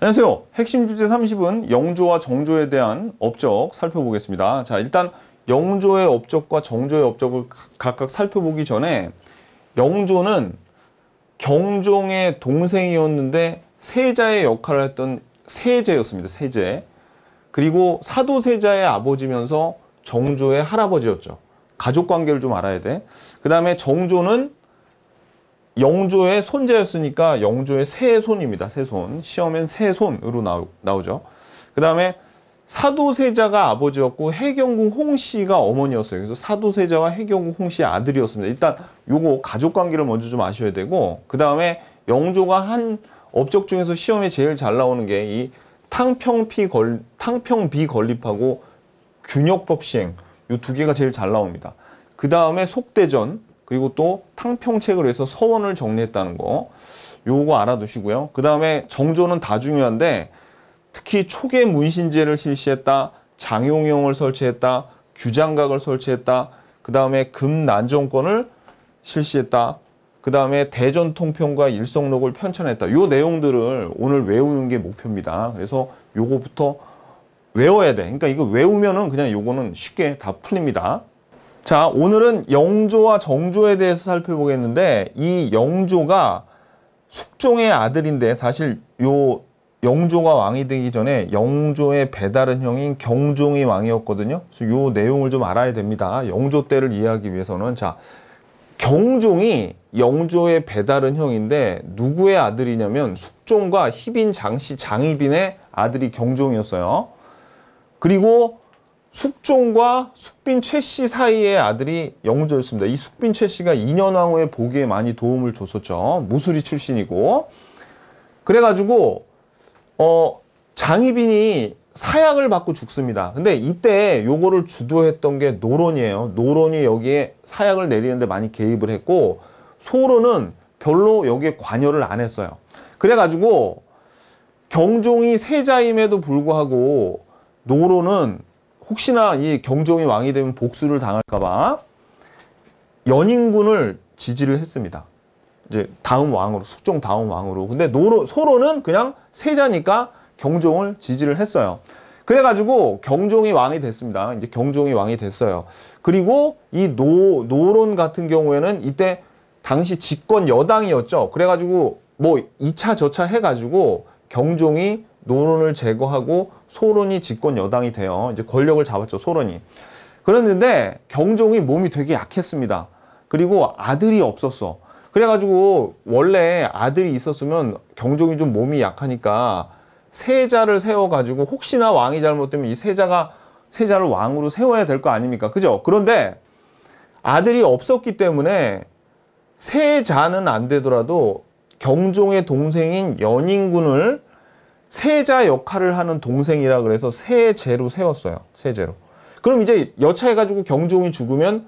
안녕하세요. 핵심 주제 30은 영조와 정조에 대한 업적 살펴보겠습니다. 자, 일단 영조의 업적과 정조의 업적을 각각 살펴보기 전에 영조는 경종의 동생이었는데 세자의 역할을 했던 세제였습니다. 세제. 그리고 사도세자의 아버지면서 정조의 할아버지였죠. 가족 관계를 좀 알아야 돼. 그 다음에 정조는 영조의 손자였으니까 영조의 세손입니다. 세손. 시험엔 세손으로 나오, 나오죠. 그 다음에 사도세자가 아버지였고 해경궁 홍씨가 어머니였어요. 그래서 사도세자와 해경궁 홍씨 아들이었습니다. 일단 요거 가족관계를 먼저 좀 아셔야 되고 그 다음에 영조가 한 업적 중에서 시험에 제일 잘 나오는 게 이 탕평비 걸 탕평비 건립하고 균역법 시행 요 두 개가 제일 잘 나옵니다. 그 다음에 속대전 그리고 또 탕평책을 해서 서원을 정리했다는 거 요거 알아두시고요. 그 다음에 정조는 다 중요한데 특히 초계 문신제를 실시했다, 장용형을 설치했다, 규장각을 설치했다, 그 다음에 금난정권을 실시했다, 그 다음에 대전통평과 일성록을 편찬했다. 요 내용들을 오늘 외우는 게 목표입니다. 그래서 요거부터 외워야 돼. 그러니까 이거 외우면은 그냥 요거는 쉽게 다 풀립니다. 자, 오늘은 영조와 정조에 대해서 살펴보겠는데 이 영조가 숙종의 아들인데 사실 요 영조가 왕이 되기 전에 영조의 배다른 형인 경종이 왕이었거든요. 그래서 요 내용을 좀 알아야 됩니다. 영조 때를 이해하기 위해서는 자 경종이 영조의 배다른 형인데 누구의 아들이냐면 숙종과 희빈 장씨 장희빈의 아들이 경종이었어요. 그리고 숙종과 숙빈 최씨 사이의 아들이 영조였습니다. 이 숙빈 최씨가 인현왕후의 보기에 많이 도움을 줬었죠. 무술이 출신이고 그래가지고 어 장희빈이 사약을 받고 죽습니다. 근데 이때 요거를 주도했던 게 노론이에요. 노론이 여기에 사약을 내리는데 많이 개입을 했고 소론은 별로 여기에 관여를 안 했어요. 그래가지고 경종이 세자임에도 불구하고 노론은 혹시나 이 경종이 왕이 되면 복수를 당할까봐 연인군을 지지를 했습니다. 이제 다음 왕으로 숙종 다음 왕으로. 근데 노로, 소로는 그냥 세자니까 경종을 지지를 했어요. 그래가지고 경종이 왕이 됐습니다. 이제 경종이 왕이 됐어요. 그리고 이 노, 노론 같은 경우에는 이때 당시 집권 여당이었죠. 그래가지고 뭐 2차 저차 해가지고 경종이 노론을 제거하고 소론이 집권 여당이 되어 이제 권력을 잡았죠. 소론이. 그랬는데 경종이 몸이 되게 약했습니다. 그리고 아들이 없었어. 그래가지고 원래 아들이 있었으면 경종이 좀 몸이 약하니까 세자를 세워가지고 혹시나 왕이 잘못되면 이 세자가 세자를 왕으로 세워야 될 거 아닙니까? 그죠? 그런데 아들이 없었기 때문에 세자는 안 되더라도 경종의 동생인 연인군을 세자 역할을 하는 동생이라 그래서 세제로 세웠어요. 세제로. 그럼 이제 여차해가지고 경종이 죽으면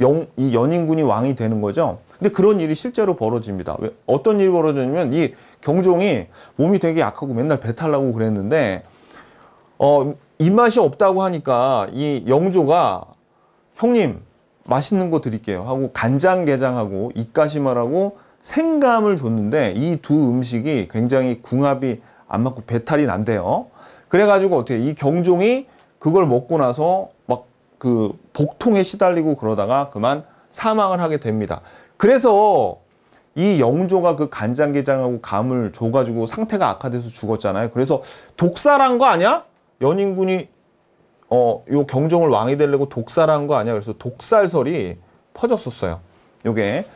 영, 이 연인군이 왕이 되는 거죠. 근데 그런 일이 실제로 벌어집니다. 왜, 어떤 일이 벌어졌냐면이 경종이 몸이 되게 약하고 맨날 배탈 나고 그랬는데 어, 입맛이 없다고 하니까 이 영조가 형님 맛있는 거 드릴게요 하고 간장게장하고 입가심하라고 생감을 줬는데 이 두 음식이 굉장히 궁합이 안 맞고 배탈이 난대요. 그래가지고 어떻게 이 경종이 그걸 먹고 나서 막 그 복통에 시달리고 그러다가 그만 사망을 하게 됩니다. 그래서 이 영조가 그 간장게장하고 감을 줘가지고 상태가 악화돼서 죽었잖아요. 그래서 독살한 거 아니야? 연인군이 어, 요 경종을 왕이 되려고 독살한 거 아니야? 그래서 독살설이 퍼졌었어요. 요게.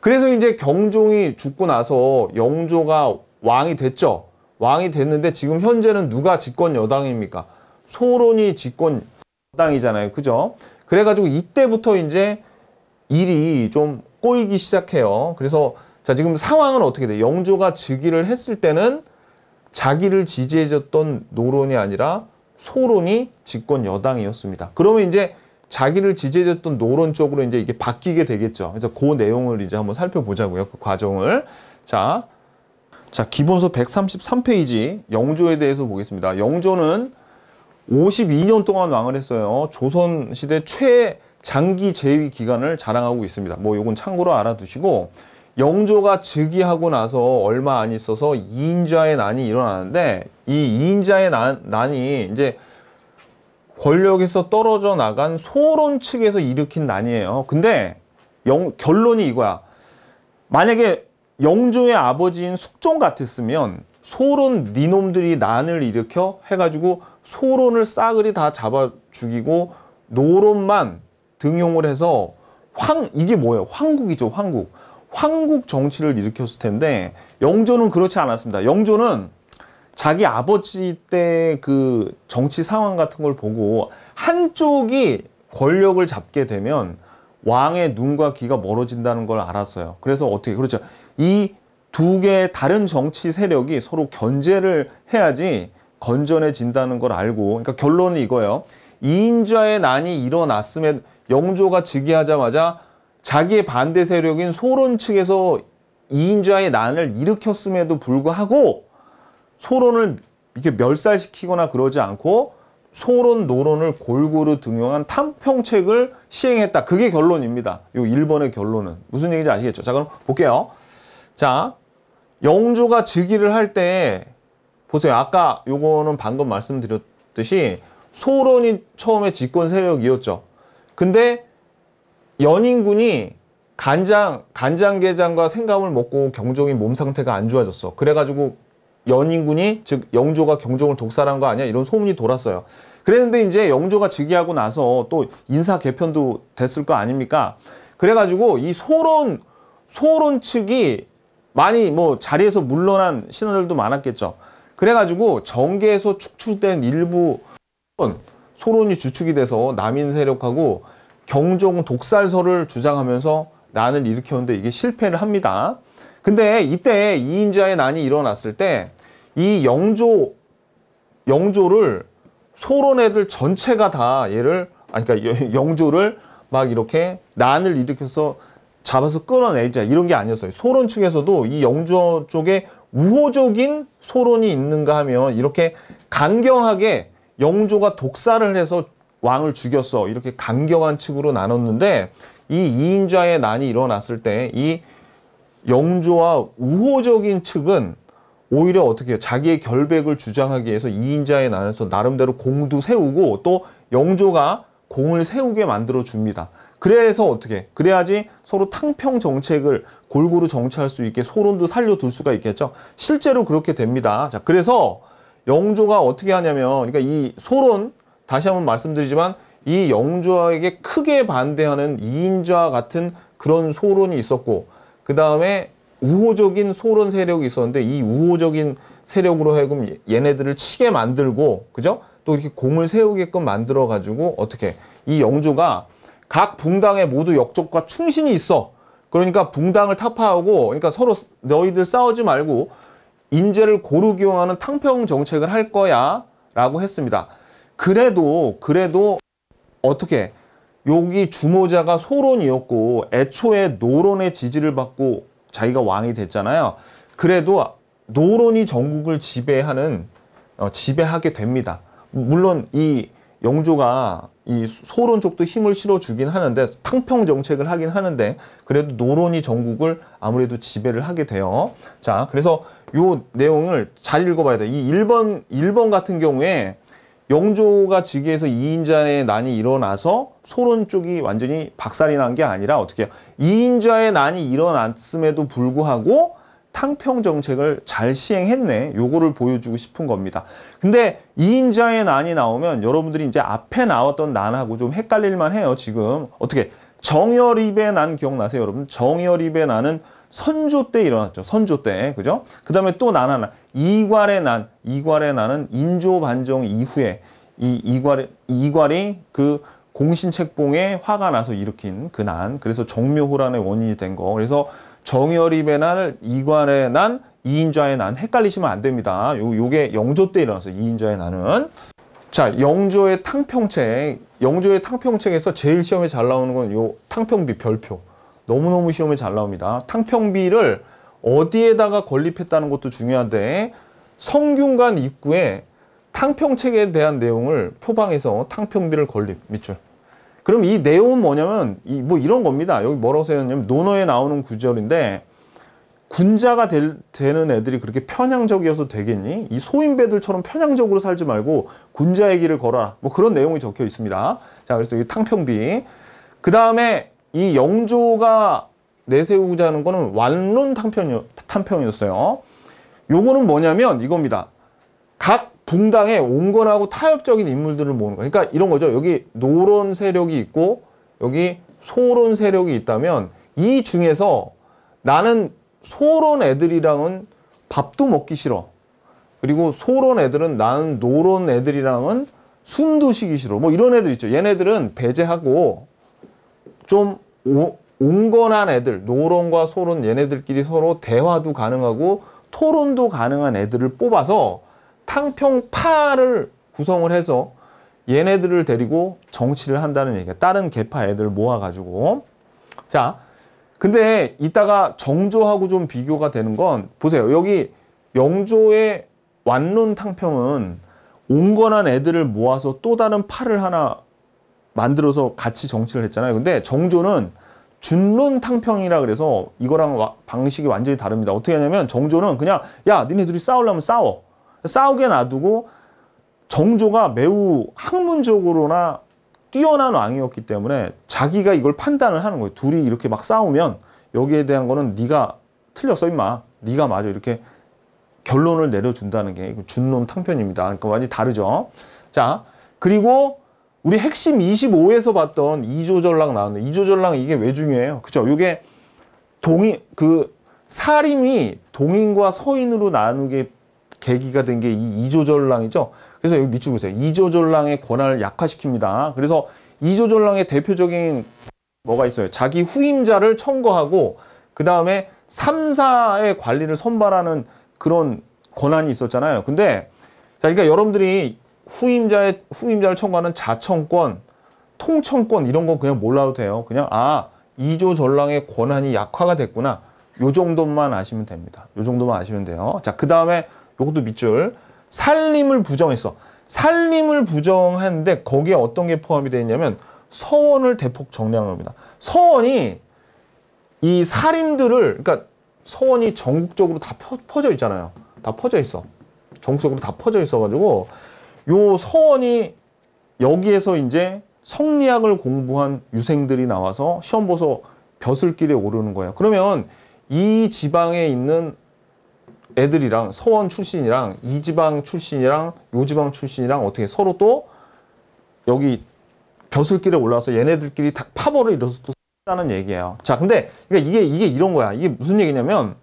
그래서 이제 경종이 죽고 나서 영조가 왕이 됐죠. 왕이 됐는데 지금 현재는 누가 집권 여당입니까? 소론이 집권 여당이잖아요. 그죠? 그래가지고 이때부터 이제 일이 좀 꼬이기 시작해요. 그래서 자 지금 상황은 어떻게 돼? 영조가 즉위를 했을 때는 자기를 지지해줬던 노론이 아니라 소론이 집권 여당이었습니다. 그러면 이제 자기를 지지해줬던 노론 쪽으로 이제 이게 바뀌게 되겠죠. 그래서 그 내용을 이제 한번 살펴보자고요. 그 과정을. 자, 자 기본서 133페이지 영조에 대해서 보겠습니다. 영조는 52년 동안 왕을 했어요. 조선시대 최장기 재위 기간을 자랑하고 있습니다. 뭐 요건 참고로 알아두시고 영조가 즉위하고 나서 얼마 안 있어서 이인자의 난이 일어나는데 이 이인자의 난, 난이 이제 권력에서 떨어져 나간 소론 측에서 일으킨 난이에요. 근데 영, 결론이 이거야. 만약에 영조의 아버지인 숙종 같았으면 소론 니놈들이 난을 일으켜 해가지고 소론을 싸그리 다 잡아 죽이고 노론만 등용을 해서 황 이게 뭐예요? 황국이죠 황국 황국 정치를 일으켰을 텐데 영조는 그렇지 않았습니다. 영조는 자기 아버지 때 그 정치 상황 같은 걸 보고 한쪽이 권력을 잡게 되면 왕의 눈과 귀가 멀어진다는 걸 알았어요. 그래서 어떻게 그렇죠. 이두 개의 다른 정치 세력이 서로 견제를 해야지 건전해진다는 걸 알고 그러니까 결론은 이거예요. 이인자의 난이 일어났음에 영조가 즉위하자마자 자기의 반대 세력인 소론 측에서 이인자의 난을 일으켰음에도 불구하고 소론을 이렇게 멸살시키거나 그러지 않고 소론 노론을 골고루 등용한 탐평책을 시행했다. 그게 결론입니다. 요 1번의 결론은. 무슨 얘기인지 아시겠죠? 자, 그럼 볼게요. 자, 영조가 즉위를 할 때 보세요. 아까 요거는 방금 말씀드렸듯이 소론이 처음에 집권 세력이었죠. 근데 연인군이 간장, 간장게장과 생감을 먹고 경종이 몸 상태가 안 좋아졌어. 그래가지고 연인군이 즉 영조가 경종을 독살한 거 아니야 이런 소문이 돌았어요. 그랬는데 이제 영조가 즉위하고 나서 또 인사 개편도 됐을 거 아닙니까? 그래가지고 이 소론 소론 측이 많이 뭐 자리에서 물러난 신호들도 많았겠죠. 그래가지고 정계에서 축출된 일부 소론이 주축이 돼서 남인 세력하고 경종 독살설을 주장하면서 난을 일으켰는데 이게 실패를 합니다. 근데 이때 이인자의 난이 일어났을 때 이 영조 영조를 소론 애들 전체가 다 얘를 아니 그러니까 영조를 막 이렇게 난을 일으켜서 잡아서 끌어내자 이런 게 아니었어요. 소론 측에서도 이영주 쪽에 우호적인 소론이 있는가 하면 이렇게 강경하게 영조가 독살을 해서 왕을 죽였어 이렇게 강경한 측으로 나눴는데 이 이인자의 난이 일어났을 때 이 영조와 우호적인 측은 오히려 어떻게 해요? 자기의 결백을 주장하기 위해서 이인자의 난에서 나름대로 공도 세우고 또 영조가 공을 세우게 만들어 줍니다. 그래서 어떻게 그래야지 서로 탕평 정책을 골고루 정치할 수 있게 소론도 살려둘 수가 있겠죠 실제로 그렇게 됩니다 자 그래서 영조가 어떻게 하냐면 그러니까 이 소론 다시 한번 말씀드리지만 이 영조에게 크게 반대하는 이인자 같은 그런 소론이 있었고 그 다음에 우호적인 소론 세력이 있었는데 이 우호적인 세력으로 하여금 얘네들을 치게 만들고 그죠? 또 이렇게 공을 세우게끔 만들어 가지고 어떻게 이 영조가 각 붕당에 모두 역적과 충신이 있어. 그러니까 붕당을 타파하고 그러니까 서로 너희들 싸우지 말고 인재를 고르기 용하는 탕평 정책을 할 거야 라고 했습니다. 그래도 그래도 어떻게 여기 주모자가 소론이었고 애초에 노론의 지지를 받고 자기가 왕이 됐잖아요. 그래도 노론이 전국을 지배하는 어, 지배하게 됩니다. 물론 이 영조가 이 소론 쪽도 힘을 실어주긴 하는데 탕평 정책을 하긴 하는데 그래도 노론이 전국을 아무래도 지배를 하게 돼요. 자, 그래서 요 내용을 잘 읽어봐야 돼. 이 1번, 1번 같은 경우에 영조가 즉위에서 이인자의 난이 일어나서 소론 쪽이 완전히 박살이 난 게 아니라 어떻게 해요? 이인자의 난이 일어났음에도 불구하고 탕평 정책을 잘 시행했네 요거를 보여주고 싶은 겁니다 근데 2인자의 난이 나오면 여러분들이 이제 앞에 나왔던 난하고 좀 헷갈릴만 해요 지금 어떻게 정열입의 난 기억나세요 여러분 정열입의 난은 선조 때 일어났죠 선조 때 그죠 그 다음에 또 난 하나 이괄의 난 이괄의 난은 인조 반정 이후에 이 이괄 이괄이 그 공신책봉에 화가 나서 일으킨 그난 그래서 정묘호란의 원인이 된거 그래서 정열이 의난을 이관의 난, 이인자의 난 헷갈리시면 안 됩니다. 요, 요게 영조 때 일어났어요. 이인자의 난은. 자, 영조의 탕평책. 영조의 탕평책에서 제일 시험에 잘 나오는 건 요 탕평비 별표. 너무너무 시험에 잘 나옵니다. 탕평비를 어디에다가 건립했다는 것도 중요한데 성균관 입구에 탕평책에 대한 내용을 표방해서 탕평비를 건립 밑줄 그럼 이 내용은 뭐냐면 이 뭐 이런 겁니다. 여기 뭐라고 써있냐면 논어에 나오는 구절인데 군자가 될, 되는 애들이 그렇게 편향적이어서 되겠니? 이 소인배들처럼 편향적으로 살지 말고 군자의 길을 걸어라. 뭐 그런 내용이 적혀 있습니다. 자, 그래서 이 탕평비. 그 다음에 이 영조가 내세우자는 고하 거는 완론 탕평, 탕평이었어요. 요거는 뭐냐면 이겁니다. 각 분당에 온건하고 타협적인 인물들을 모으는 거예요. 그러니까 이런 거죠. 여기 노론 세력이 있고 여기 소론 세력이 있다면 이 중에서 나는 소론 애들이랑은 밥도 먹기 싫어. 그리고 소론 애들은 나는 노론 애들이랑은 숨도 쉬기 싫어. 뭐 이런 애들 있죠. 얘네들은 배제하고 좀 오, 온건한 애들, 노론과 소론 얘네들끼리 서로 대화도 가능하고 토론도 가능한 애들을 뽑아서 탕평파를 구성을 해서 얘네들을 데리고 정치를 한다는 얘기야. 다른 개파 애들 모아가지고. 자, 근데 이따가 정조하고 좀 비교가 되는 건 보세요. 여기 영조의 완론 탕평은 온건한 애들을 모아서 또 다른 파를 하나 만들어서 같이 정치를 했잖아요. 근데 정조는 준론 탕평이라 그래서 이거랑 방식이 완전히 다릅니다. 어떻게 하냐면 정조는 그냥 야 니네 들이 싸우려면 싸워. 싸우게 놔두고 정조가 매우 학문적으로나 뛰어난 왕이었기 때문에 자기가 이걸 판단을 하는 거예요. 둘이 이렇게 막 싸우면 여기에 대한 거는 네가 틀렸어 임마. 네가 맞아. 이렇게 결론을 내려준다는 게 준론 탕편입니다. 그러니까 완전히 다르죠. 자, 그리고 우리 핵심 25에서 봤던 이조전랑 나왔는데 이조전랑 이게 왜 중요해요? 그죠? 이게 동인 그 사림이 동인과 서인으로 나누게 계기가 된 게이 이조절랑이죠. 그래서 여기 밑줄 보세요. 이조절랑의 권한을 약화시킵니다. 그래서 이조절랑의 대표적인 뭐가 있어요. 자기 후임자를 청구하고그 다음에 3사의 관리를 선발하는 그런 권한이 있었잖아요. 근데 자, 그러니까 여러분들이 후임자의 후임자를 청구하는 자청권, 통청권 이런 건 그냥 몰라도 돼요. 그냥 아 이조 전랑의 권한이 약화가 됐구나. 요 정도만 아시면 됩니다. 요 정도만 아시면 돼요. 자, 그 다음에 요것도 밑줄. 살림을 부정했어. 살림을 부정하는데 거기에 어떤 게 포함이 되어 있냐면 서원을 대폭 정리한 겁니다. 서원이 이 살림들을 그러니까 서원이 전국적으로 다 퍼, 져 있잖아요. 다 퍼져 있어. 전국적으로 다 퍼져 있어가지고 요 서원이 여기에서 이제 성리학을 공부한 유생들이 나와서 시험 보서 벼슬길에 오르는 거예요. 그러면 이 지방에 있는 애들이랑 서원 출신이랑 이 지방 출신이랑 요 지방 출신이랑 어떻게 서로 또 여기 벼슬길에 올라와서 얘네들끼리 다 파벌을 이뤄서 또 쓰다는 얘기예요. 자, 근데 그러니까 이게 이게 이런 거야. 이게 무슨 얘기냐면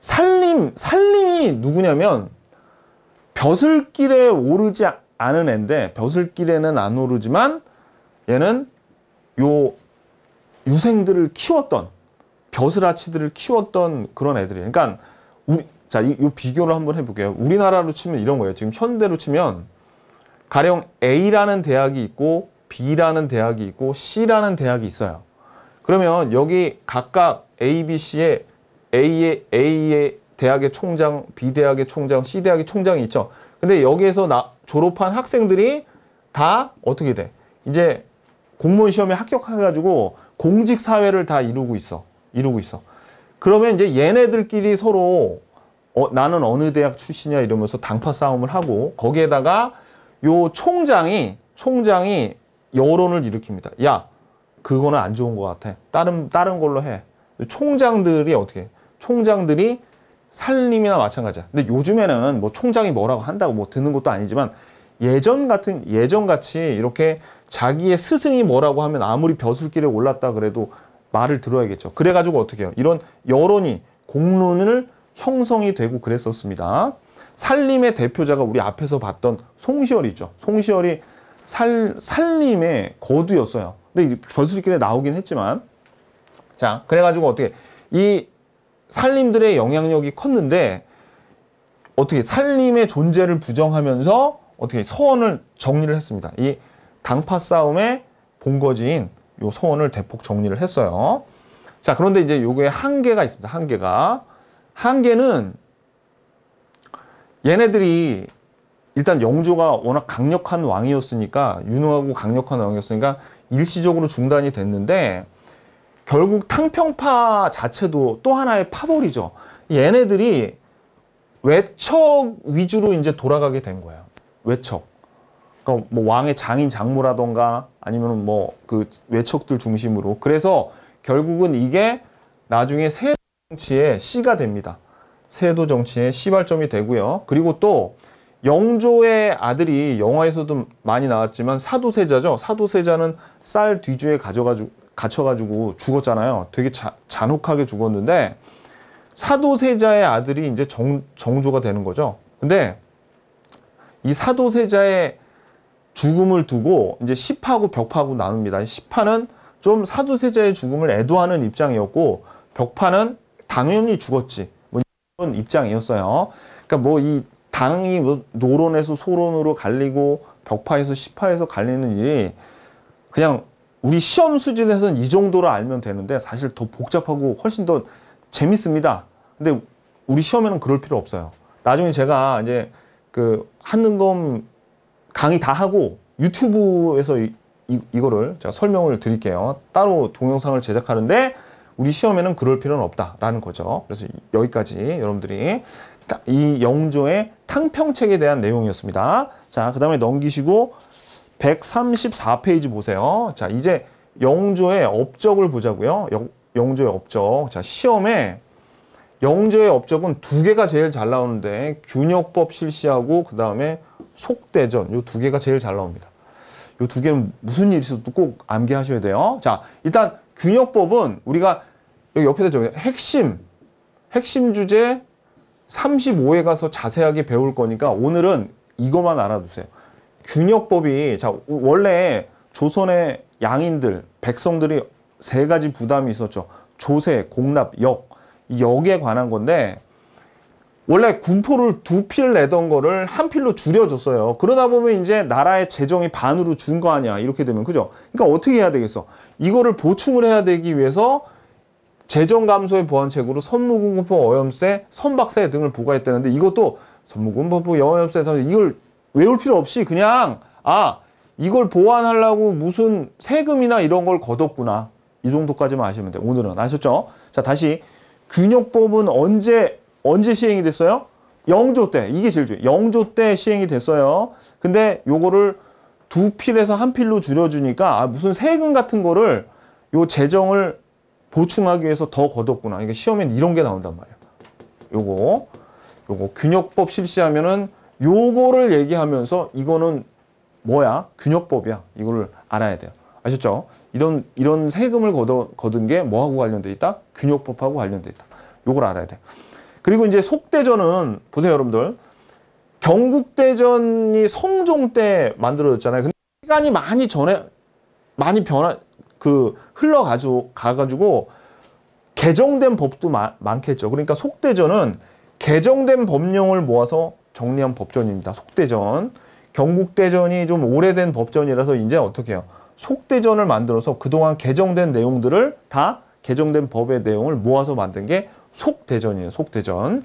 살림 살림이 누구냐면 벼슬길에 오르지 않은 애인데 벼슬길에는 안 오르지만 얘는 요 유생들을 키웠던 벼슬아치들을 키웠던 그런 애들이. 그러니까 우리 자, 이, 이 비교를 한번 해볼게요. 우리나라로 치면 이런 거예요. 지금 현대로 치면 가령 A라는 대학이 있고 B라는 대학이 있고 C라는 대학이 있어요. 그러면 여기 각각 A, B, c 에 A의 A의 대학의 총장, B 대학의 총장, C 대학의 총장이 있죠. 근데 여기에서 나, 졸업한 학생들이 다 어떻게 돼? 이제 공무원 시험에 합격해가지고 공직 사회를 다 이루고 있어. 이루고 있어. 그러면 이제 얘네들끼리 서로 어, 나는 어느 대학 출신이야 이러면서 당파 싸움을 하고 거기에다가 요 총장이 총장이 여론을 일으킵니다. 야, 그거는 안 좋은 것 같아. 다른 다른 걸로 해. 총장들이 어떻게? 총장들이 살림이나 마찬가지야. 근데 요즘에는 뭐 총장이 뭐라고 한다고 뭐 듣는 것도 아니지만 예전 같은 예전 같이 이렇게 자기의 스승이 뭐라고 하면 아무리 벼슬길에 올랐다 그래도 말을 들어야겠죠. 그래가지고 어떻게 해요? 이런 여론이 공론을 형성이 되고 그랬었습니다. 산림의 대표자가 우리 앞에서 봤던 송시열이죠. 송시열이 살, 산림의 거두였어요. 근데 별수리길에 나오긴 했지만 자 그래가지고 어떻게 이 산림들의 영향력이 컸는데 어떻게 산림의 존재를 부정하면서 어떻게 서원을 정리를 했습니다. 이 당파 싸움의 본거지인 요 서원을 대폭 정리를 했어요. 자 그런데 이제 요게 한계가 있습니다. 한계가 한계는 얘네들이 일단 영조가 워낙 강력한 왕이었으니까 유능하고 강력한 왕이었으니까 일시적으로 중단이 됐는데 결국 탕평파 자체도 또 하나의 파벌이죠. 얘네들이 외척 위주로 이제 돌아가게 된 거예요. 외척. 그러니까 뭐 왕의 장인 장모라던가 아니면 뭐 그 외척들 중심으로. 그래서 결국은 이게 나중에 새 정치의 씨가 됩니다. 세도 정치의 시발점이 되고요. 그리고 또 영조의 아들이 영화에서도 많이 나왔지만 사도세자죠. 사도세자는 쌀 뒤주에 가져가지고 갇혀가지고 죽었잖아요. 되게 자, 잔혹하게 죽었는데 사도세자의 아들이 이제 정, 정조가 되는 거죠. 근데 이 사도세자의 죽음을 두고 이제 시파하고 벽파하고 나눕니다. 시파는 좀 사도세자의 죽음을 애도하는 입장이었고 벽파는 당연히 죽었지. 뭐 이런 입장이었어요. 그러니까 뭐 이 당이 뭐 노론에서 소론으로 갈리고 벽파에서 시파에서 갈리는 일이 그냥 우리 시험 수준에서는 이 정도로 알면 되는데 사실 더 복잡하고 훨씬 더 재밌습니다. 근데 우리 시험에는 그럴 필요 없어요. 나중에 제가 이제 그 하는 검 강의 다 하고 유튜브에서 이, 이, 이거를 제가 설명을 드릴게요. 따로 동영상을 제작하는데 우리 시험에는 그럴 필요는 없다라는 거죠. 그래서 여기까지 여러분들이 이 영조의 탕평책에 대한 내용이었습니다. 자, 그 다음에 넘기시고 134페이지 보세요. 자, 이제 영조의 업적을 보자고요. 영, 영조의 업적. 자, 시험에 영조의 업적은 두 개가 제일 잘 나오는데 균역법 실시하고 그 다음에 속대전 이 두 개가 제일 잘 나옵니다. 이 두 개는 무슨 일이 있어도 꼭 암기하셔야 돼요. 자, 일단 균역법은 우리가 여기 옆에다 적어 핵심, 핵심 주제 35에 가서 자세하게 배울 거니까 오늘은 이것만 알아두세요. 균역법이 자 원래 조선의 양인들, 백성들이 세 가지 부담이 있었죠. 조세, 공납, 역. 역에 관한 건데 원래 군포를 두 필 내던 거를 한 필로 줄여줬어요. 그러다 보면 이제 나라의 재정이 반으로 준 거 아니야. 이렇게 되면 그죠? 그러니까 어떻게 해야 되겠어? 이거를 보충을 해야 되기 위해서 재정 감소의 보완책으로 선무공급법 어염세, 선박세 등을 부과했다는데 이것도 선무공급법 어염세에서 이걸 외울 필요 없이 그냥 아 이걸 보완하려고 무슨 세금이나 이런 걸 걷었구나 이 정도까지만 아시면 돼요. 오늘은 아셨죠? 자 다시 균역법은 언제 언제 시행이 됐어요? 영조 때 이게 제일 중요해요. 영조 때 시행이 됐어요. 근데 요거를 두 필에서 한 필로 줄여주니까 아, 무슨 세금 같은 거를 요 재정을 보충하기 위해서 더 걷었구나. 그러니까 시험엔 이런 게 나온단 말이야. 요거, 요거 균역법 실시하면은 요거를 얘기하면서 이거는 뭐야? 균역법이야. 이거를 알아야 돼요. 아셨죠? 이런 이런 세금을 걷어, 걷은 게 뭐하고 관련돼 있다? 균역법하고 관련돼 있다. 요걸 알아야 돼. 그리고 이제 속대전은 보세요, 여러분들. 경국대전이 성종 때 만들어졌잖아요. 근데 시간이 많이 전에 많이 변한 그 흘러가지고 가가지고 개정된 법도 마, 많겠죠. 그러니까 속대전은 개정된 법령을 모아서 정리한 법전입니다. 속대전. 경국대전이 좀 오래된 법전이라서 이제 어떻게 해요? 속대전을 만들어서 그동안 개정된 내용들을 다 개정된 법의 내용을 모아서 만든 게 속대전이에요. 속대전.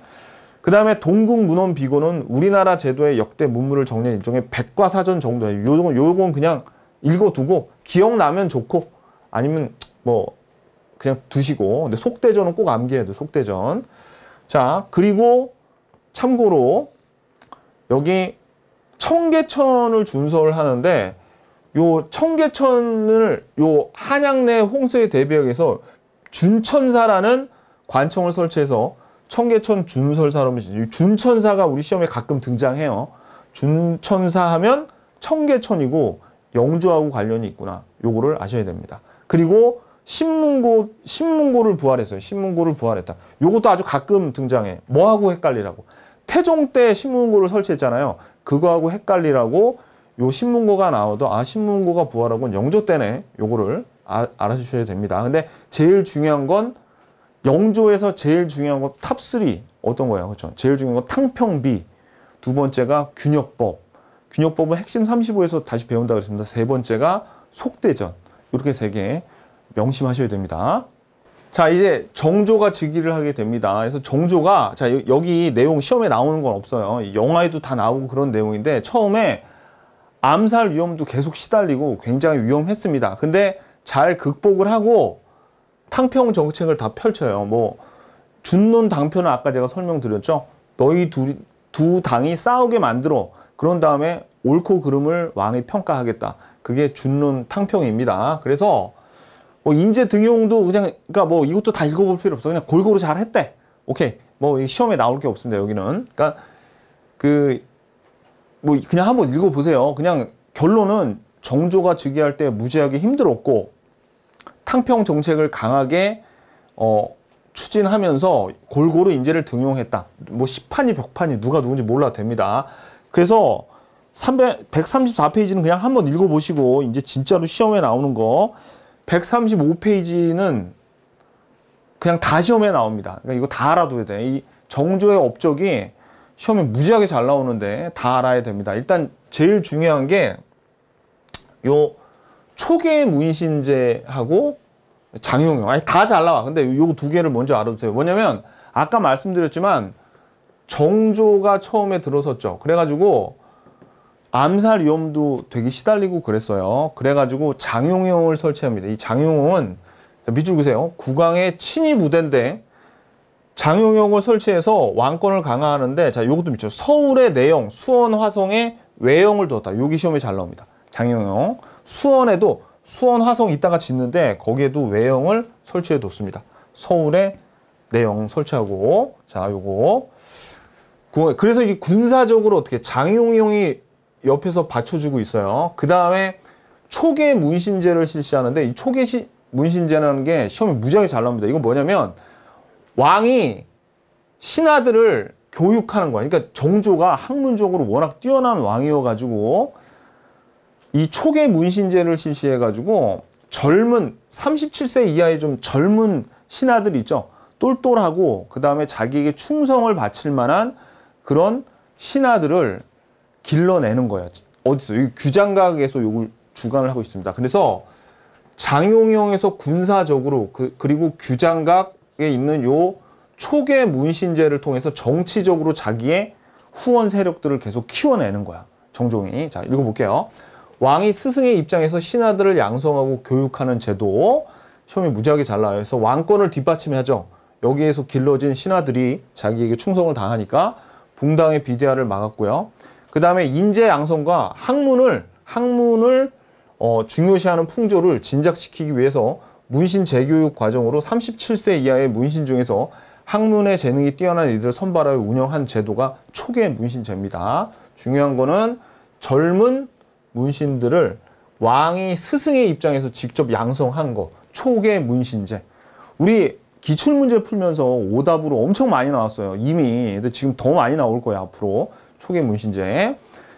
그 다음에 동국문헌비고는 우리나라 제도의 역대 문물을 정리한 일종의 백과사전 정도예요. 요건, 요건 그냥 읽어두고 기억나면 좋고 아니면 뭐 그냥 두시고 근데 속대전은 꼭암기해도 속대전 자 그리고 참고로 여기 청계천을 준설하는데 요 청계천을 요 한양 내 홍수에 대비해서 준천사라는 관청을 설치해서 청계천 준설사로 준천사가 우리 시험에 가끔 등장해요. 준천사 하면 청계천이고 영조하고 관련이 있구나. 요거를 아셔야 됩니다. 그리고 신문고 신문고를 부활했어요. 신문고를 부활했다. 요것도 아주 가끔 등장해. 뭐하고 헷갈리라고. 태종 때 신문고를 설치했잖아요. 그거하고 헷갈리라고 요 신문고가 나와도 아 신문고가 부활하고 영조 때네. 요거를 아, 알아주셔야 됩니다. 근데 제일 중요한 건 영조에서 제일 중요한 건 탑3 어떤 거예요? 그렇죠? 제일 중요한 건 탕평비 두 번째가 균역법 균역법은 핵심 35에서 다시 배운다 고했습니다세 번째가 속대전 이렇게 세개 명심하셔야 됩니다. 자 이제 정조가 즉위를 하게 됩니다. 그래서 정조가 자 여기 내용 시험에 나오는 건 없어요. 영화에도 다 나오고 그런 내용인데 처음에 암살 위험도 계속 시달리고 굉장히 위험했습니다. 근데 잘 극복을 하고 탕평 정책을 다 펼쳐요. 뭐 준론 당편은 아까 제가 설명드렸죠. 너희 두, 두 당이 싸우게 만들어. 그런 다음에 옳고 그름을 왕이 평가하겠다. 그게 준론 탕평입니다. 그래서 뭐 인재 등용도 그냥 그러니까 뭐 이것도 다 읽어볼 필요 없어. 그냥 골고루 잘 했대. 오케이. 뭐 시험에 나올 게 없습니다. 여기는. 그러니까 그 뭐 그냥 한번 읽어보세요. 그냥 결론은 정조가 즉위할 때 무지하게 힘들었고 탕평 정책을 강하게 어, 추진하면서 골고루 인재를 등용했다. 뭐 시판이 벽판이 누가 누군지 몰라도 됩니다. 그래서 134페이지는 그냥 한번 읽어보시고 이제 진짜로 시험에 나오는 거 135페이지는 그냥 다 시험에 나옵니다. 그러니까 이거 다 알아둬야 돼. 이 정조의 업적이 시험에 무지하게 잘 나오는데 다 알아야 됩니다. 일단 제일 중요한 게 요 초계 문신제하고 장용용 아니 다잘 나와. 근데 요 두 개를 먼저 알아두세요. 뭐냐면 아까 말씀드렸지만 정조가 처음에 들어섰죠. 그래가지고 암살 위험도 되게 시달리고 그랬어요. 그래가지고 장용용을 설치합니다. 이 장용용은 밑줄 그세요. 국왕의 친위 부대인데 장용용을 설치해서 왕권을 강화하는데 자이것도 밑줄 서울의 내용 수원 화성에 외형을 뒀다. 여기 시험에 잘 나옵니다. 장용용 수원에도 수원 화성 이따가 짓는데 거기에도 외형을 설치해 뒀습니다. 서울에 내용 설치하고 자 요거 그래서 이 군사적으로 어떻게 장용용이 옆에서 받쳐주고 있어요. 그 다음에 초계 문신제를 실시하는데 이 초계 시, 문신제라는 게시험에 무지하게 잘 나옵니다. 이건 뭐냐면 왕이 신하들을 교육하는 거야. 그러니까 정조가 학문적으로 워낙 뛰어난 왕이어가지고 이 초계 문신제를 실시해가지고 젊은 37세 이하의 좀 젊은 신하들 있죠. 똘똘하고 그 다음에 자기에게 충성을 바칠 만한 그런 신하들을 길러내는 거예요. 어디서? 여기 규장각에서 요걸 주관을 하고 있습니다. 그래서 장용형에서 군사적으로 그, 그리고 규장각에 있는 요 초계 문신제를 통해서 정치적으로 자기의 후원 세력들을 계속 키워내는 거야. 정종이. 자, 읽어볼게요. 왕이 스승의 입장에서 신하들을 양성하고 교육하는 제도. 시험이 무지하게 잘 나와요. 그래서 왕권을 뒷받침하죠. 여기에서 길러진 신하들이 자기에게 충성을 당하니까 붕당의 비대화를 막았고요. 그 다음에 인재 양성과 학문을 학문을 어, 중요시하는 풍조를 진작시키기 위해서 문신 재교육 과정으로 37세 이하의 문신 중에서 학문의 재능이 뛰어난 이들을 선발하여 운영한 제도가 초계 문신제입니다. 중요한 거는 젊은 문신들을 왕이 스승의 입장에서 직접 양성한 거 초계 문신제 우리 기출문제 풀면서 오답으로 엄청 많이 나왔어요 이미 근데 지금 더 많이 나올 거예요 앞으로 초개 문신제.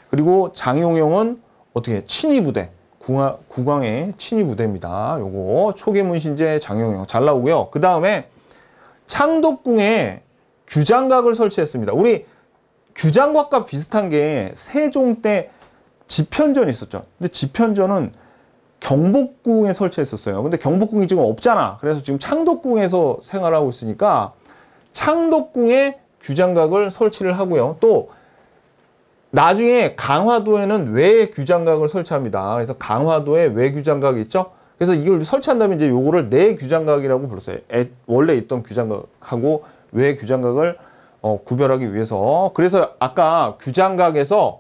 그리고 장용용은 어떻게 친위 부대 국왕의 친위 부대입니다. 요거 초계 문신제 장용용 잘 나오고요. 그 다음에 창덕궁에 규장각을 설치했습니다. 우리 규장각과 비슷한 게 세종 때 지편전이 있었죠. 근데 지편전은 경복궁에 설치했었어요. 근데 경복궁이 지금 없잖아. 그래서 지금 창덕궁에서 생활하고 있으니까 창덕궁에 규장각을 설치를 하고요. 또 나중에 강화도에는 외규 장각을 설치합니다. 그래서 강화도에 외규 장각이 있죠. 그래서 이걸 설치한 다면 이제 요거를 내규 장각이라고 불렀어요. 애, 원래 있던 규 장각하고 외규 장각을 어, 구별하기 위해서. 그래서 아까 규 장각에서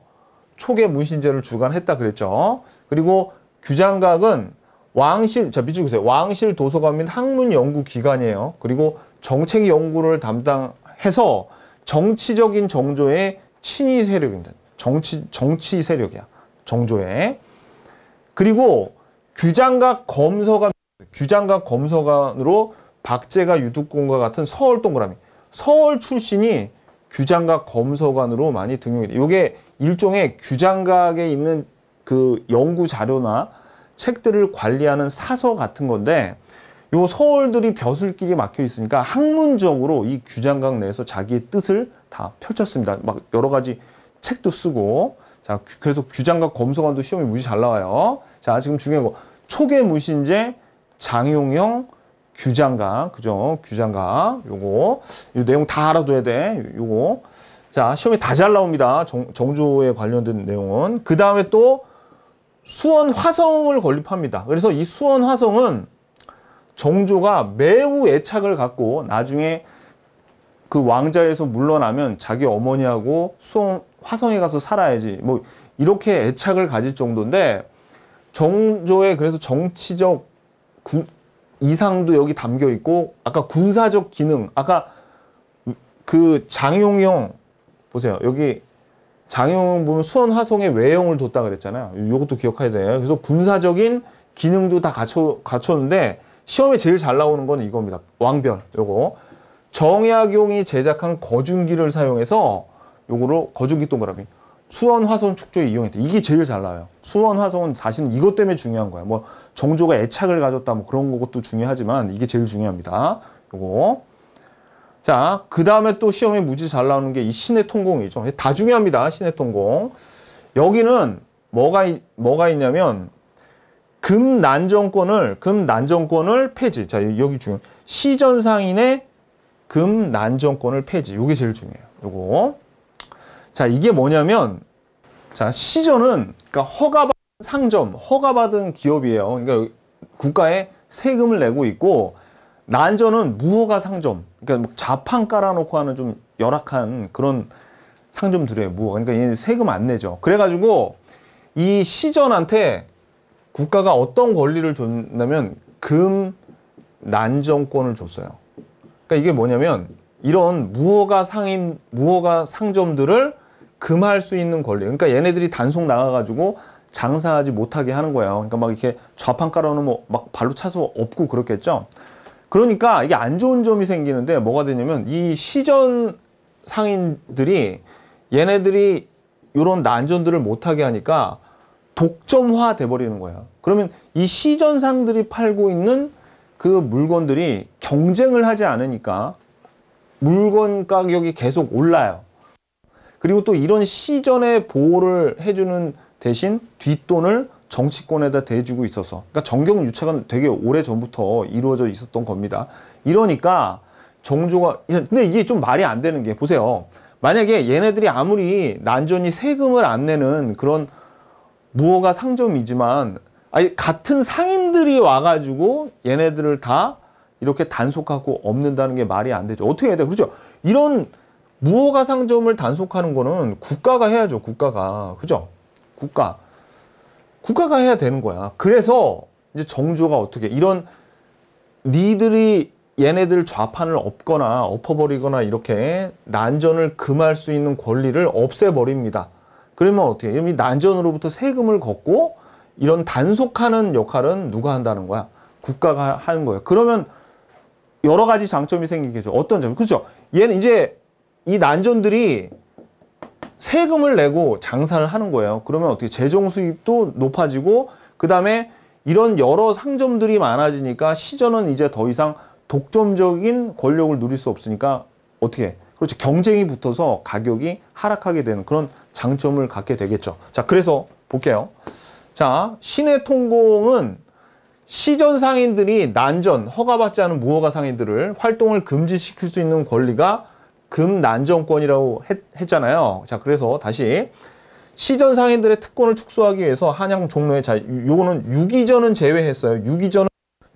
초계 문신제를 주관했다 그랬죠. 그리고 규 장각은 왕실, 자, 밑줄 보세요. 왕실 도서관 및 학문 연구 기관이에요. 그리고 정책 연구를 담당해서 정치적인 정조의 친위 세력입니다. 정치, 정치 세력이야. 정조에. 그리고 규장과 검서관, 규장과 검서관으로 박제가 유두공과 같은 서울 동그라미. 서울 출신이 규장과 검서관으로 많이 등용이 돼. 이게 일종의 규장각에 있는 그 연구 자료나 책들을 관리하는 사서 같은 건데 요 서울들이 벼슬길이 막혀 있으니까 학문적으로 이 규장각 내에서 자기의 뜻을 다 펼쳤습니다. 막 여러 가지 책도 쓰고 자 그, 그래서 규장과 검소관도 시험이 무지 잘 나와요. 자 지금 중요한 거 초계 무신제 장용형 규장각 그죠 규장각 요거 이 내용 다 알아둬야 돼 요거 자 시험이 다 잘 나옵니다 정, 정조에 관련된 내용은 그 다음에 또 수원 화성을 건립합니다 그래서 이 수원 화성은 정조가 매우 애착을 갖고 나중에 그 왕자에서 물러나면 자기 어머니하고 수원 화성에 가서 살아야지 뭐 이렇게 애착을 가질 정도인데 정조의 그래서 정치적 군, 이상도 여기 담겨 있고 아까 군사적 기능 아까 그장용영 보세요 여기 장용 영 보면 수원 화성에 외형을 뒀다 그랬잖아요 이것도 기억해야 돼요 그래서 군사적인 기능도 다 갖춰 갖췄는데 시험에 제일 잘 나오는 건 이겁니다 왕변 요거 정약용이 제작한 거중기를 사용해서 요거로 거중기 동그라미 수원 화성 축조에 이용했다. 이게 제일 잘 나와요. 수원 화성은 사실은 이것 때문에 중요한 거야. 뭐 정조가 애착을 가졌다 뭐 그런 것도 중요하지만 이게 제일 중요합니다. 요거 자, 그 다음에 또 시험에 무지 잘 나오는 게 이 신의 통공이죠. 다 중요합니다. 신의 통공. 여기는 뭐가, 뭐가 있냐면, 금난정권을, 금난정권을 폐지. 자, 여기 중요. 시전상인의 금 난정권을 폐지. 이게 제일 중요해요. 요거. 자, 이게 뭐냐면 자, 시전은 그러니까 허가받은 상점, 허가받은 기업이에요. 그러니까 국가에 세금을 내고 있고 난전은 무허가 상점. 그러니까 뭐 자판 깔아 놓고 하는 좀 열악한 그런 상점들이에요. 무허가. 그러니까 얘는 세금 안 내죠. 그래 가지고 이 시전한테 국가가 어떤 권리를 줬냐면 금 난정권을 줬어요. 그러니까 이게 뭐냐면 이런 무허가 상인 무허가 상점들을 금할 수 있는 권리. 그러니까 얘네들이 단속 나가가지고 장사하지 못하게 하는 거예요 그러니까 막 이렇게 좌판 깔아놓으면 뭐 막 발로 차서 없고 그렇겠죠. 그러니까 이게 안 좋은 점이 생기는데 뭐가 되냐면 이 시전 상인들이 얘네들이 이런 난전들을 못하게 하니까 독점화 돼버리는 거예요 그러면 이 시전상들이 팔고 있는 그 물건들이 경쟁을 하지 않으니까 물건 가격이 계속 올라요. 그리고 또 이런 시전의 보호를 해주는 대신 뒷돈을 정치권에다 대주고 있어서 그러니까 정경 유착은 되게 오래 전부터 이루어져 있었던 겁니다. 이러니까 정조가 근데 이게 좀 말이 안 되는 게 보세요. 만약에 얘네들이 아무리 난전이 세금을 안 내는 그런 무허가 상점이지만 아니 같은 상인들이 와가지고 얘네들을 다 이렇게 단속하고 없는다는 게 말이 안 되죠. 어떻게 해야 돼? 그렇죠. 이런 무허가 상점을 단속하는 거는 국가가 해야죠. 국가가 그죠? 국가 국가가 해야 되는 거야. 그래서 이제 정조가 어떻게 이런 니들이 얘네들 좌판을 엎거나 엎어버리거나 이렇게 난전을 금할 수 있는 권리를 없애버립니다. 그러면 어떻게? 이 난전으로부터 세금을 걷고 이런 단속하는 역할은 누가 한다는 거야? 국가가 하는 거예요. 그러면 여러 가지 장점이 생기겠죠. 어떤 점? 그렇죠. 얘는 이제 이 난전들이 세금을 내고 장사를 하는 거예요. 그러면 어떻게 재정 수입도 높아지고 그다음에 이런 여러 상점들이 많아지니까 시전은 이제 더 이상 독점적인 권력을 누릴 수 없으니까 어떻게 그렇죠. 경쟁이 붙어서 가격이 하락하게 되는 그런 장점을 갖게 되겠죠. 자, 그래서 볼게요. 자, 시내 통공은 시전 상인들이 난전, 허가받지 않은 무허가 상인들을 활동을 금지시킬 수 있는 권리가 금난전권이라고 했, 했잖아요. 자, 그래서 다시 시전 상인들의 특권을 축소하기 위해서 한양 종로에 자, 요거는 유기전은 제외했어요. 유기전은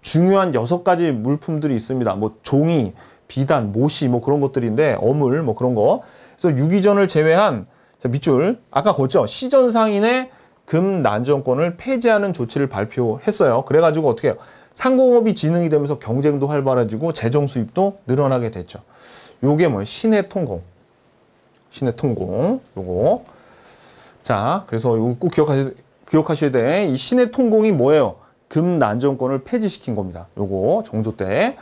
중요한 여섯 가지 물품들이 있습니다. 뭐 종이, 비단, 모시 뭐 그런 것들인데 어물 뭐 그런 거. 그래서 유기전을 제외한 자, 밑줄 아까 봤죠. 시전 상인의 금 난정권을 폐지하는 조치를 발표했어요. 그래가지고 어떻게 해요? 상공업이 진흥이 되면서 경쟁도 활발해지고 재정 수입도 늘어나게 됐죠. 요게 뭐예요? 시내 통공. 시내 통공. 요거. 자, 그래서 요거 꼭 기억하셔, 기억하셔야 돼. 이 시내 통공이 뭐예요? 금 난정권을 폐지시킨 겁니다. 요거 정조 때.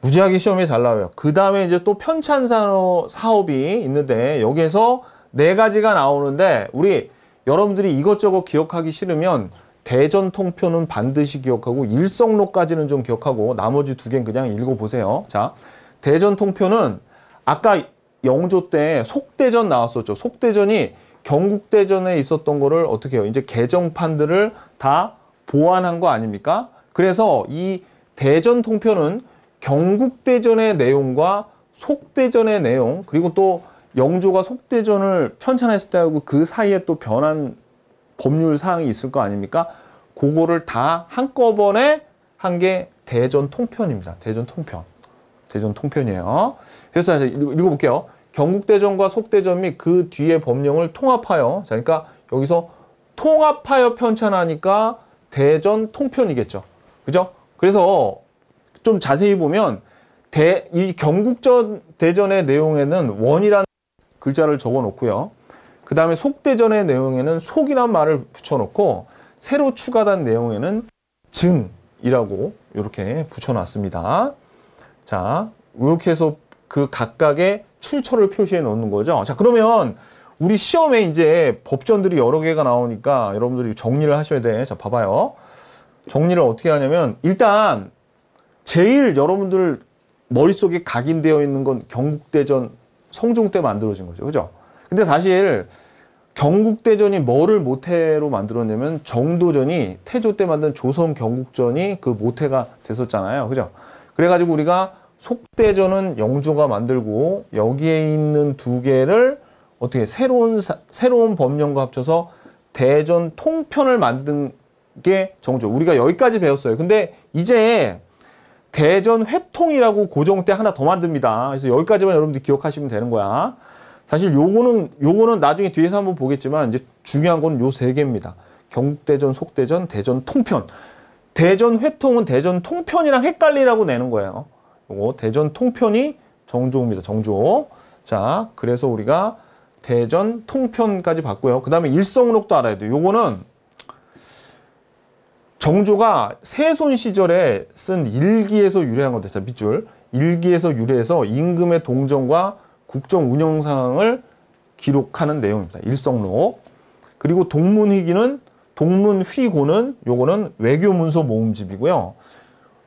무지하게 시험에 잘 나와요. 그 다음에 이제 또 편찬 사업이 있는데 여기에서 네 가지가 나오는데 우리 여러분들이 이것저것 기억하기 싫으면 대전 통표는 반드시 기억하고 일성로까지는 좀 기억하고 나머지 두 개는 그냥 읽어보세요. 자, 대전 통표는 아까 영조 때 속대전 나왔었죠. 속대전이 경국대전에 있었던 거를 어떻게 해요? 이제 개정판들을 다 보완한 거 아닙니까? 그래서 이 대전 통표는 경국대전의 내용과 속대전의 내용 그리고 또 영조가 속대전을 편찬했을 때하고 그 사이에 또 변한 법률 사항이 있을 거 아닙니까? 그거를 다 한꺼번에 한 게 대전 통편입니다. 대전 통편. 대전 통편이에요. 그래서 다시 읽어볼게요. 경국대전과 속대전 및 그뒤에 법령을 통합하여 자, 그러니까 여기서 통합하여 편찬하니까 대전 통편이겠죠. 그죠? 그래서 좀 자세히 보면 대, 이 경국전 대전의 내용에는 원이라는 글자를 적어 놓고요. 그 다음에 속대전의 내용에는 속이란 말을 붙여놓고 새로 추가된 내용에는 증이라고 이렇게 붙여놨습니다. 자, 이렇게 해서 그 각각의 출처를 표시해 놓는 거죠. 자, 그러면 우리 시험에 이제 법전들이 여러 개가 나오니까 여러분들이 정리를 하셔야 돼. 자, 봐봐요. 정리를 어떻게 하냐면 일단 제일 여러분들 머릿속에 각인되어 있는 건 경국대전 성종 때 만들어진 거죠. 그죠? 근데 사실 경국대전이 뭐를 모태로 만들었냐면 정도전이 태조 때 만든 조선 경국전이 그 모태가 됐었잖아요. 그죠? 그래가지고 우리가 속대전은 영조가 만들고 여기에 있는 두 개를 어떻게 새로운 사, 새로운 법령과 합쳐서 대전 통편을 만든 게 정조. 우리가 여기까지 배웠어요. 근데 이제 대전 회통이라고 고정 때 하나 더 만듭니다. 그래서 여기까지만 여러분들 기억하시면 되는 거야. 사실 요거는 요거는 나중에 뒤에서 한번 보겠지만 이제 중요한 건 요 세 개입니다. 경대전 속대전, 대전 통편. 대전 회통은 대전 통편이랑 헷갈리라고 내는 거예요. 요거 대전 통편이 정조입니다. 정조. 자, 그래서 우리가 대전 통편까지 봤고요. 그 다음에 일성록도 알아야 돼요. 요거는 정조가 세손 시절에 쓴 일기에서 유래한 것도 진짜 밑줄 일기에서 유래해서 임금의 동정과 국정 운영 상황을 기록하는 내용입니다. 일성록 그리고 동문희기는 동문휘고는 요거는 외교문서 모음집이고요.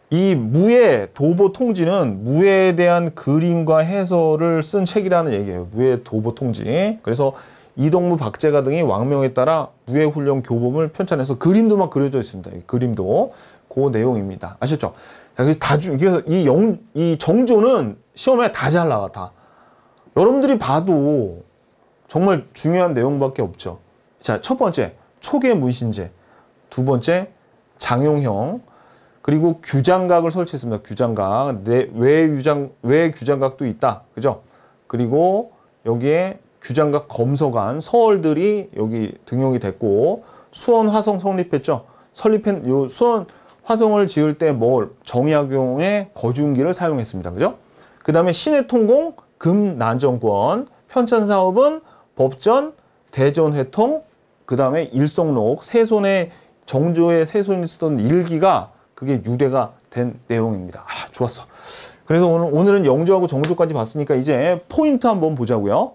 이 무의 도보 통지는 무에 대한 그림과 해설을 쓴 책이라는 얘기예요. 무의 도보 통지. 그래서 이동무, 박재가 등이 왕명에 따라 무예훈련 교범을 편찬해서 그림도 막 그려져 있습니다. 그림도 그 내용입니다. 아셨죠? 그래서 다주 그래서 이 영 이 정조는 시험에 다 잘 나와 다. 여러분들이 봐도 정말 중요한 내용밖에 없죠. 자, 첫 번째 초계 문신제, 두 번째 장용형, 그리고 규장각을 설치했습니다. 규장각, 내, 네, 외, 유장, 외 규장각도 있다. 그죠? 그리고 여기에 규장각 검서관 서울들이 여기 등용이 됐고 수원 화성 성립했죠. 설립한 요 수원 화성을 지을 때 뭘 정약용의 거중기를 사용했습니다. 그죠? 그 다음에 시내 통공 금난정권 편찬 사업은 법전 대전회통 그 다음에 일성록 세손의 정조의 세손이 쓰던 일기가 그게 유래가 된 내용입니다. 아 좋았어. 그래서 오늘, 오늘은 영조하고 정조까지 봤으니까 이제 포인트 한번 보자고요.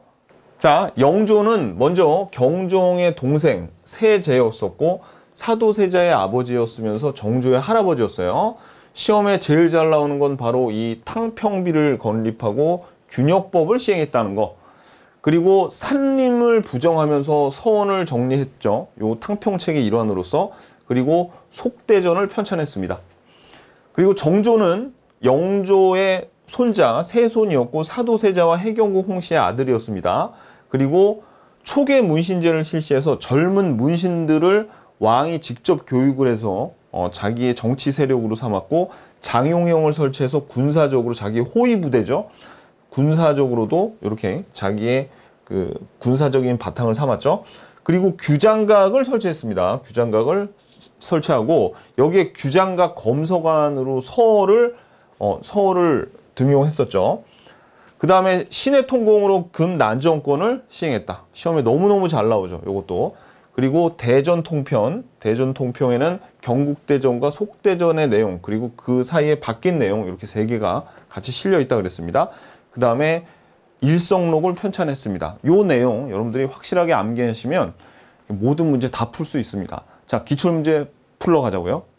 자, 영조는 먼저 경종의 동생 세제였었고 사도세자의 아버지였으면서 정조의 할아버지였어요. 시험에 제일 잘 나오는 건 바로 이 탕평비를 건립하고 균역법을 시행했다는 거. 그리고 산림을 부정하면서 서원을 정리했죠. 요 탕평책의 일환으로서 그리고 속대전을 편찬했습니다. 그리고 정조는 영조의 손자 세손이었고 사도세자와 해경구 홍씨의 아들이었습니다. 그리고 초계 문신제를 실시해서 젊은 문신들을 왕이 직접 교육을 해서 어, 자기의 정치 세력으로 삼았고 장용형을 설치해서 군사적으로 자기 호위 부대죠. 군사적으로도 이렇게 자기의 그 군사적인 바탕을 삼았죠. 그리고 규장각을 설치했습니다. 규장각을 설치하고 여기에 규장각 검서관으로 서를 어, 서를 등용했었죠. 그 다음에 시내 통공으로 금난정권을 시행했다. 시험에 너무너무 잘 나오죠. 이것도 그리고 대전 통편, 대전 통평에는 경국대전과 속대전의 내용 그리고 그 사이에 바뀐 내용 이렇게 세 개가 같이 실려 있다 그랬습니다. 그 다음에 일성록을 편찬했습니다. 요 내용 여러분들이 확실하게 암기하시면 모든 문제 다 풀 수 있습니다. 자, 기출문제 풀러 가자고요.